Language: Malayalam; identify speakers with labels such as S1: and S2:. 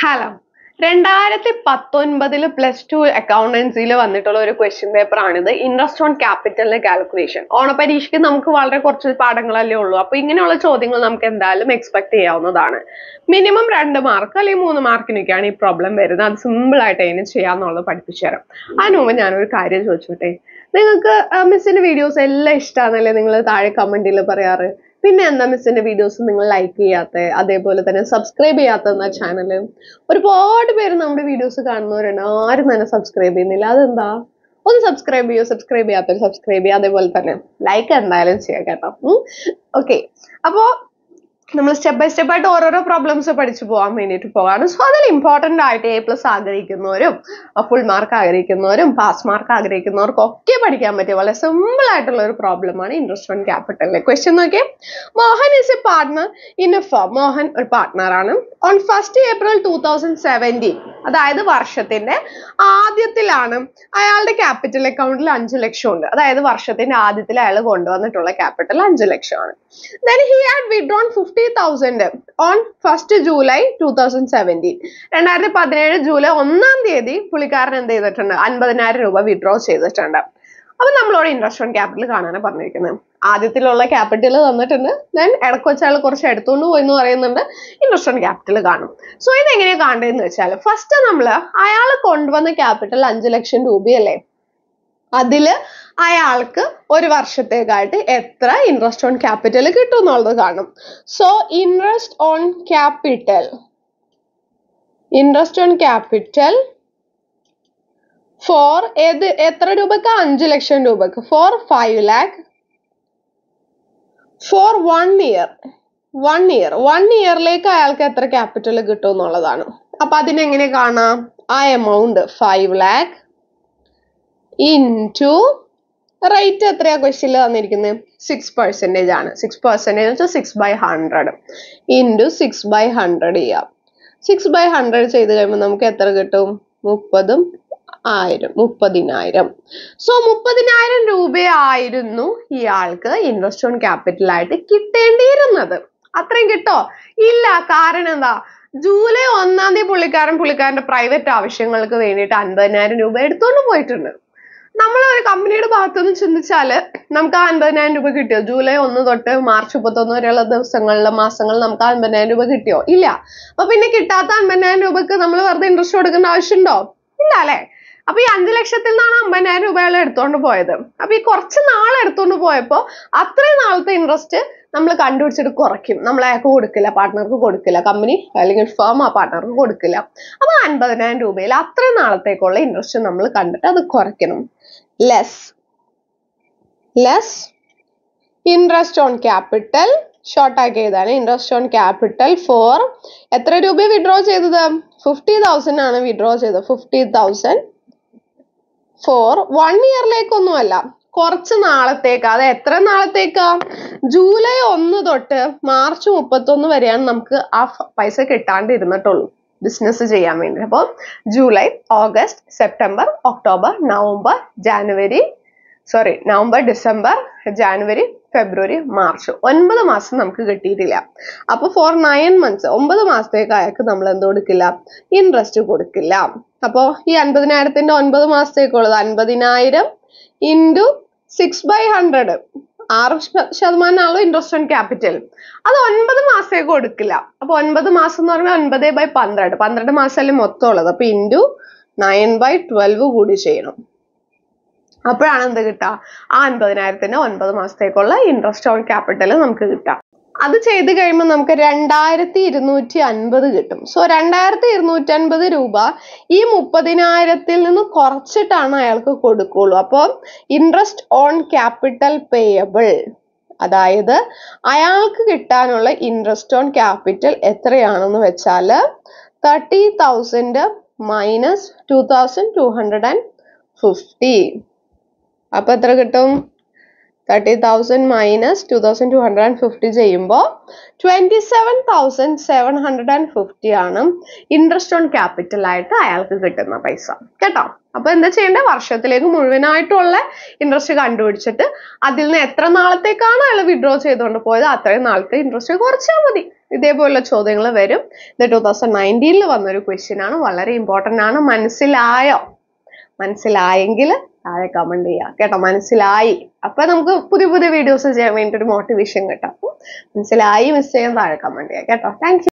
S1: ഹലോ രണ്ടായിരത്തി പത്തൊൻപതിൽ പ്ലസ് ടു അക്കൗണ്ടൻസിയിൽ വന്നിട്ടുള്ള ഒരു ക്വസ്റ്റ്യൻ പേപ്പർ ആണിത് ഇൻട്രസ്റ്റ് ഓൺ ക്യാപിറ്റലിന്റെ കാൽക്കുലേഷൻ ഓണപരീക്ഷയ്ക്ക് നമുക്ക് വളരെ കുറച്ച് പാഠങ്ങളല്ലേ ഉള്ളൂ അപ്പോൾ ഇങ്ങനെയുള്ള ചോദ്യങ്ങൾ നമുക്ക് എന്തായാലും എക്സ്പെക്ട് ചെയ്യാവുന്നതാണ് മിനിമം രണ്ട് മാർക്ക് അല്ലെങ്കിൽ മൂന്ന് മാർക്കിനൊക്കെയാണ് ഈ പ്രോബ്ലം വരുന്നത് അത് സിമ്പിൾ ആയിട്ട് എങ്ങനെ ചെയ്യാന്നുള്ളത് പഠിപ്പിച്ചു തരാം അതിനു മുമ്പ് ഞാനൊരു കാര്യം ചോദിച്ചോട്ടെ നിങ്ങൾക്ക് മിസ്സിന്റെ വീഡിയോസ് എല്ലാം ഇഷ്ടമാണല്ലേ നിങ്ങൾ താഴെ കമന്റിൽ പറയാറ് പിന്നെ എന്താ മിസ്സിന്റെ വീഡിയോസ് നിങ്ങൾ ലൈക്ക് ചെയ്യാത്ത അതേപോലെ തന്നെ സബ്സ്ക്രൈബ് ചെയ്യാത്ത എന്നാ ഒരുപാട് പേര് നമ്മുടെ വീഡിയോസ് കാണുന്നവരാണ് ആരും തന്നെ സബ്സ്ക്രൈബ് ചെയ്യുന്നില്ല അതെന്താ ഒന്ന് സബ്സ്ക്രൈബ് ചെയ്യോ സബ്സ്ക്രൈബ് ചെയ്യാത്തവർ സബ്സ്ക്രൈബ് ചെയ്യുക അതേപോലെ തന്നെ ലൈക്ക് എന്തായാലും ചെയ്യുക കേട്ടോ ഓക്കെ അപ്പോൾ നമ്മൾ സ്റ്റെപ്പ് ബൈ സ്റ്റെപ്പ് ആയിട്ട് ഓരോരോ പ്രോബ്ലംസ് പഠിച്ചു പോകാൻ വേണ്ടിയിട്ട് പോകാണ് സോ അതിൽ ഇമ്പോർട്ടൻ്റ് ആയിട്ട് എ പ്ലസ് ആഗ്രഹിക്കുന്നവരും ഫുൾ മാർക്ക് ആഗ്രഹിക്കുന്നവരും പാസ് മാർക്ക് ആഗ്രഹിക്കുന്നവർക്കും ഒക്കെ പഠിക്കാൻ പറ്റിയ വളരെ സിമ്പിൾ ആയിട്ടുള്ള ഒരു പ്രോബ്ലമാണ് ഇൻട്രസ്റ്റ് ഓൺ ക്യാപിറ്റലിലെ ക്വസ്റ്റ്യൻ നോക്കിയേ Mohan is a partner in a ഫോ മോഹൻ ഒരു പാർട്ട്ണറാണ് on first April two thousand seventeen അതായത് വർഷത്തിന്റെ ആദ്യത്തിലാണ് അയാളുടെ ക്യാപിറ്റൽ അക്കൗണ്ടിൽ അഞ്ച് ലക്ഷം ഉണ്ട് അതായത് വർഷത്തിന്റെ ആദ്യത്തിൽ അയാൾ കൊണ്ടുവന്നിട്ടുള്ള ക്യാപിറ്റൽ അഞ്ച് ലക്ഷമാണ് then he had withdrawn fifty fifty thousand on first July two thousand seventeen രണ്ടായിരത്തി പതിനേഴ് ജൂലൈ ഒന്നാം തീയതി പുള്ളിക്കാരൻ എന്ത് ചെയ്തിട്ടുണ്ട് അൻപതിനായിരം രൂപ വിഡ്രോ ചെയ്തിട്ടുണ്ട് അപ്പൊ നമ്മളോട് ഇൻട്രസ്റ്റ് ഓൺ ക്യാപിറ്റൽ കാണാനാണ് പറഞ്ഞിരിക്കുന്നത് ആദ്യത്തിലുള്ള ക്യാപിറ്റൽ തന്നിട്ടുണ്ട് ദെൻ ഇടയ്ക്ക് വെച്ചാൽ കുറച്ച് എടുത്തുകൊണ്ട് പോയി എന്ന് പറയുന്നുണ്ട് ഇൻട്രസ്റ്റ് ഓൺ ക്യാപിറ്റൽ കാണും സോ ഇത് എങ്ങനെയാ കാണേണ്ടതെന്ന് വെച്ചാൽ ഫസ്റ്റ് നമ്മൾ അയാൾ കൊണ്ടുവന്ന ക്യാപിറ്റൽ അഞ്ച് ലക്ഷം രൂപയല്ലേ അതില് അയാൾക്ക് ഒരു വർഷത്തേക്കായിട്ട് എത്ര ഇൻട്രസ്റ്റ് ഓൺ ക്യാപിറ്റൽ കിട്ടും എന്നുള്ളത് കാണും so interest on capital interest on capital for ഏത് എത്ര രൂപക്ക് അഞ്ച് ലക്ഷം രൂപക്ക് for five lakh for one year one year one ഇയറിലേക്ക് അയാൾക്ക് എത്ര ക്യാപിറ്റൽ കിട്ടും എന്നുള്ളതാണ് അപ്പൊ അതിനെങ്ങനെ കാണാം ആ amount five lakh into rate എത്രയാ ക്വസ്റ്റ്യനിൽ തന്നിരിക്കുന്നത് സിക്സ് പെർസെൻറ്റേജ് ആണ് സിക്സ് പെർസെൻറ്റേജ് വെച്ചാൽ six by hundred into six by hundred ചെയ്യാം സിക്സ് ബൈ ഹൺഡ്രഡ് ചെയ്ത് കഴിയുമ്പോൾ നമുക്ക് എത്ര കിട്ടും മുപ്പതും ആയിരം മുപ്പതിനായിരം സോ മുപ്പതിനായിരം രൂപയായിരുന്നു ഇയാൾക്ക് ഇൻവെസ്റ്റ് ഓൺ ക്യാപിറ്റൽ ആയിട്ട് കിട്ടേണ്ടിയിരുന്നത് അത്രയും കിട്ടോ ഇല്ല കാരണം എന്താ ജൂലൈ ഒന്നാം തീയതി പുള്ളിക്കാരൻ പുള്ളിക്കാരന്റെ പ്രൈവറ്റ് ആവശ്യങ്ങൾക്ക് വേണ്ടിയിട്ട് അൻപതിനായിരം രൂപ എടുത്തുകൊണ്ട് പോയിട്ടുണ്ട് നമ്മൾ ഒരു കമ്പനിയുടെ ഭാഗത്തുനിന്ന് ചിന്തിച്ചാല് നമുക്ക് അൻപതിനായിരം രൂപ കിട്ടിയോ ജൂലൈ ഒന്ന് തൊട്ട് മാർച്ച് മുപ്പത്തൊന്ന് വരെയുള്ള ദിവസങ്ങളിലെ മാസങ്ങളിൽ നമുക്ക് അൻപതിനായിരം രൂപ കിട്ടിയോ ഇല്ല അപ്പൊ പിന്നെ കിട്ടാത്ത അൻപതിനായിരം രൂപക്ക് നമ്മൾ വെറുതെ ഇൻട്രസ്റ്റ് കൊടുക്കേണ്ട ആവശ്യമുണ്ടോ ഇല്ല അല്ലേ അപ്പൊ ഈ അഞ്ചു ലക്ഷത്തിൽ നിന്നാണ് അമ്പതിനായിരം രൂപ അയാൾ എടുത്തോണ്ട് പോയത് അപ്പൊ ഈ കുറച്ച് നാൾ എടുത്തോണ്ട് പോയപ്പോ അത്രയും നാളത്തെ ഇൻട്രസ്റ്റ് നമ്മൾ കണ്ടുപിടിച്ചിട്ട് കുറയ്ക്കും നമ്മൾ അയാൾക്ക് കൊടുക്കില്ല പാർട്ട്ണർക്ക് കൊടുക്കില്ല കമ്പനി അല്ലെങ്കിൽ ഫേം ആ പാർട്ട്ണർക്ക് കൊടുക്കില്ല അപ്പൊ അൻപതിനായിരം രൂപയിൽ അത്രയും നാളത്തേക്കുള്ള ഇൻട്രസ്റ്റ് നമ്മൾ കണ്ടിട്ട് അത് കുറയ്ക്കണം less less interest on capital ആക്കി എഴുതാണ് ഇൻട്രസ്റ്റ് ഓൺ ക്യാപിറ്റൽ ഫോർ എത്ര രൂപ വിഡ്രോ ചെയ്തത് ഫിഫ്റ്റി തൗസൻഡ് ആണ് വിഡ്രോ ചെയ്തത് ഫിഫ്റ്റി തൗസൻഡ് ഫോർ വൺ ഇയറിലേക്കൊന്നുമല്ല കുറച്ച് നാളത്തേക്ക് അത് എത്ര നാളത്തേക്കാ ജൂലൈ ഒന്ന് തൊട്ട് മാർച്ച് മുപ്പത്തൊന്ന് വരെയാണ് നമുക്ക് ആ പൈസ കിട്ടാണ്ട് ഇരുന്നിട്ടുള്ളൂ ബിസിനസ് ചെയ്യാൻ വേണ്ടി അപ്പോൾ July August September October November January sorry November December January February March ഒൻപത് മാസം നമുക്ക് കിട്ടിയിട്ടില്ല അപ്പോൾ ഫോർ നയൻ മന്ത്സ് ഒമ്പത് മാസത്തേക്ക് അയാൾക്ക് നമ്മൾ എന്ത് കൊടുക്കില്ല ഇൻട്രസ്റ്റ് കൊടുക്കില്ല അപ്പോൾ ഈ അൻപതിനായിരത്തിൻ്റെ ഒൻപത് മാസത്തേക്കുള്ളത് അൻപതിനായിരം ഇൻറ്റു സിക്സ് ബൈ ഹൺഡ്രഡ് ആറ് ശതമാനമാണല്ലോ ഇൻട്രസ്റ്റ് ഓൺ ക്യാപിറ്റൽ അത് ഒൻപത് മാസത്തേക്ക് കൊടുക്കില്ല അപ്പോൾ ഒൻപത് മാസം എന്ന് പറഞ്ഞാൽ ഒൻപതേ ബൈ പന്ത്രണ്ട് പന്ത്രണ്ട് മാസമല്ലേ മൊത്തം ഉള്ളത് അപ്പോൾ ഇൻറ്റു നയൻ ബൈ ട്വൽവ് കൂടി ചെയ്യണം അപ്പോഴാണ് എന്ത് കിട്ടുക ആ അൻപതിനായിരത്തിന് ഒൻപത് മാസത്തേക്കുള്ള ഇൻട്രസ്റ്റ് ഓൺ ക്യാപിറ്റൽ നമുക്ക് കിട്ടുക അത് ചെയ്ത് കഴിയുമ്പോൾ നമുക്ക് രണ്ടായിരത്തി ഇരുന്നൂറ്റി അൻപത് കിട്ടും സോ രണ്ടായിരത്തി ഇരുന്നൂറ്റി അൻപത് രൂപ ഈ മുപ്പതിനായിരത്തിൽ നിന്ന് കുറച്ചിട്ടാണ് അയാൾക്ക് കൊടുക്കുള്ളൂ അപ്പം ഇൻട്രസ്റ്റ് ഓൺ ക്യാപിറ്റൽ പേയബിൾ അതായത് അയാൾക്ക് കിട്ടാനുള്ള ഇൻട്രസ്റ്റ് ഓൺ ക്യാപിറ്റൽ എത്രയാണെന്ന് വെച്ചാൽ thirty thousand minus two thousand two hundred and fifty അപ്പം എത്ര കിട്ടും thirty thousand minus two thousand two hundred and fifty ചെയ്യുമ്പോൾ twenty seven thousand seven hundred and fifty ആണ് ഇൻട്രസ്റ്റ് ഓൺ ക്യാപിറ്റൽ ആയിട്ട് അയാൾക്ക് കിട്ടുന്ന പൈസ കേട്ടോ അപ്പൊ എന്താ ചെയ്യേണ്ടത് വർഷത്തിലേക്ക് മുഴുവനായിട്ടുള്ള ഇൻട്രസ്റ്റ് കണ്ടുപിടിച്ചിട്ട് അതിൽ നിന്ന് എത്ര നാളത്തേക്കാണ് അയാൾ വിഡ്രോ ചെയ്തുകൊണ്ട് പോയത് അത്രയും നാളത്തെ ഇൻട്രസ്റ്റ് കുറച്ചാൽ മതി ഇതേപോലുള്ള ചോദ്യങ്ങൾ വരും ഇത് ടൂ തൗസൻഡ് നയൻറ്റീനിൽ വന്നൊരു ക്വസ്റ്റ്യൻ ആണ് വളരെ ഇമ്പോർട്ടൻ്റ് ആണ് മനസ്സിലായോ മനസ്സിലായെങ്കിൽ താഴെ കമന്റ് ചെയ്യുക കേട്ടോ മനസ്സിലായി അപ്പൊ നമുക്ക് പുതിയ പുതിയ വീഡിയോസ് ചെയ്യാൻ വേണ്ടി ഒരു മോട്ടിവേഷൻ കിട്ടും മനസ്സിലായി മിസ് ചെയ്യാൻ താഴെ കമന്റ് ചെയ്യാ കേട്ടോ താങ്ക്